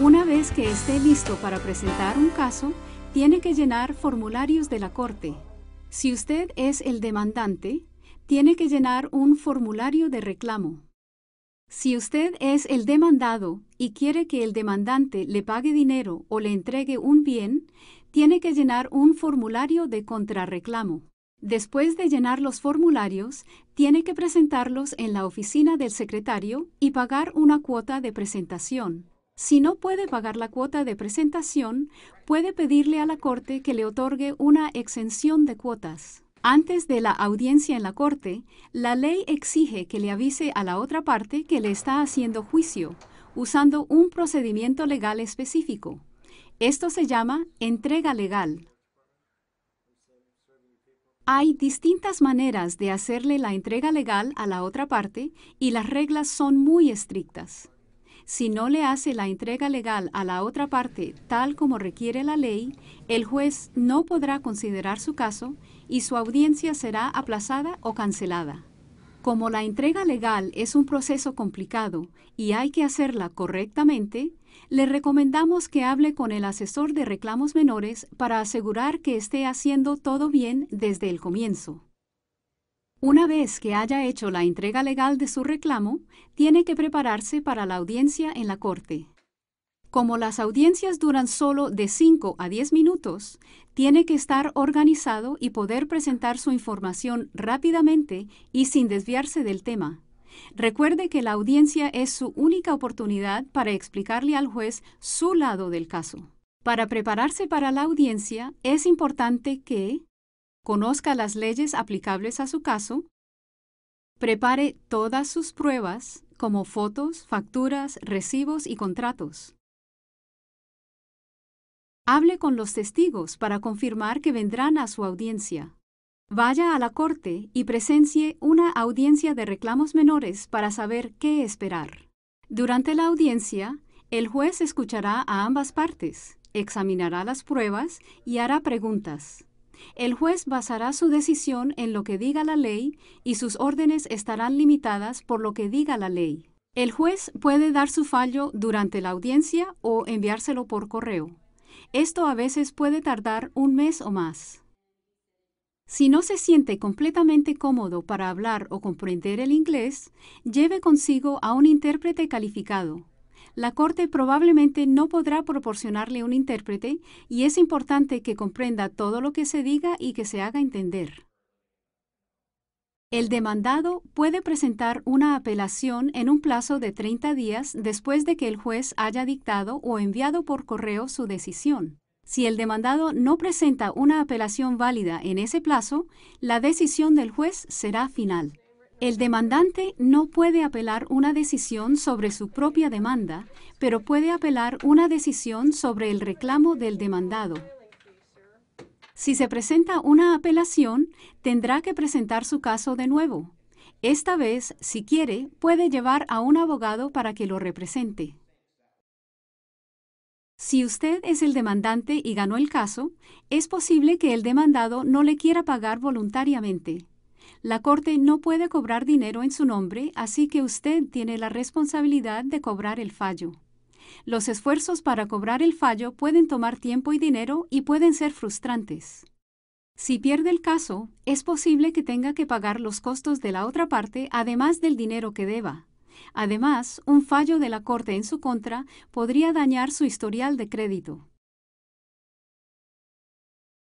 Una vez que esté listo para presentar un caso, tiene que llenar formularios de la Corte. Si usted es el demandante, tiene que llenar un formulario de reclamo. Si usted es el demandado y quiere que el demandante le pague dinero o le entregue un bien, tiene que llenar un formulario de contrarreclamo. Después de llenar los formularios, tiene que presentarlos en la oficina del secretario y pagar una cuota de presentación. Si no puede pagar la cuota de presentación, puede pedirle a la Corte que le otorgue una exención de cuotas. Antes de la audiencia en la Corte, la ley exige que le avise a la otra parte que le está haciendo juicio, usando un procedimiento legal específico. Esto se llama entrega legal. Hay distintas maneras de hacerle la entrega legal a la otra parte y las reglas son muy estrictas. Si no le hace la entrega legal a la otra parte tal como requiere la ley, el juez no podrá considerar su caso y su audiencia será aplazada o cancelada. Como la entrega legal es un proceso complicado y hay que hacerla correctamente, le recomendamos que hable con el asesor de reclamos menores para asegurar que esté haciendo todo bien desde el comienzo. Una vez que haya hecho la entrega legal de su reclamo, tiene que prepararse para la audiencia en la Corte. Como las audiencias duran solo de 5 a 10 minutos, tiene que estar organizado y poder presentar su información rápidamente y sin desviarse del tema. Recuerde que la audiencia es su única oportunidad para explicarle al juez su lado del caso. Para prepararse para la audiencia es importante que conozca las leyes aplicables a su caso, prepare todas sus pruebas, como fotos, facturas, recibos y contratos. Hable con los testigos para confirmar que vendrán a su audiencia. Vaya a la corte y presencie una audiencia de reclamos menores para saber qué esperar. Durante la audiencia, el juez escuchará a ambas partes, examinará las pruebas y hará preguntas. El juez basará su decisión en lo que diga la ley y sus órdenes estarán limitadas por lo que diga la ley. El juez puede dar su fallo durante la audiencia o enviárselo por correo. Esto a veces puede tardar un mes o más. Si no se siente completamente cómodo para hablar o comprender el inglés, lleve consigo a un intérprete calificado la Corte probablemente no podrá proporcionarle un intérprete y es importante que comprenda todo lo que se diga y que se haga entender. El demandado puede presentar una apelación en un plazo de 30 días después de que el juez haya dictado o enviado por correo su decisión. Si el demandado no presenta una apelación válida en ese plazo, la decisión del juez será final. El demandante no puede apelar una decisión sobre su propia demanda, pero puede apelar una decisión sobre el reclamo del demandado. Si se presenta una apelación, tendrá que presentar su caso de nuevo. Esta vez, si quiere, puede llevar a un abogado para que lo represente. Si usted es el demandante y ganó el caso, es posible que el demandado no le quiera pagar voluntariamente. La Corte no puede cobrar dinero en su nombre, así que usted tiene la responsabilidad de cobrar el fallo. Los esfuerzos para cobrar el fallo pueden tomar tiempo y dinero y pueden ser frustrantes. Si pierde el caso, es posible que tenga que pagar los costos de la otra parte además del dinero que deba. Además, un fallo de la Corte en su contra podría dañar su historial de crédito.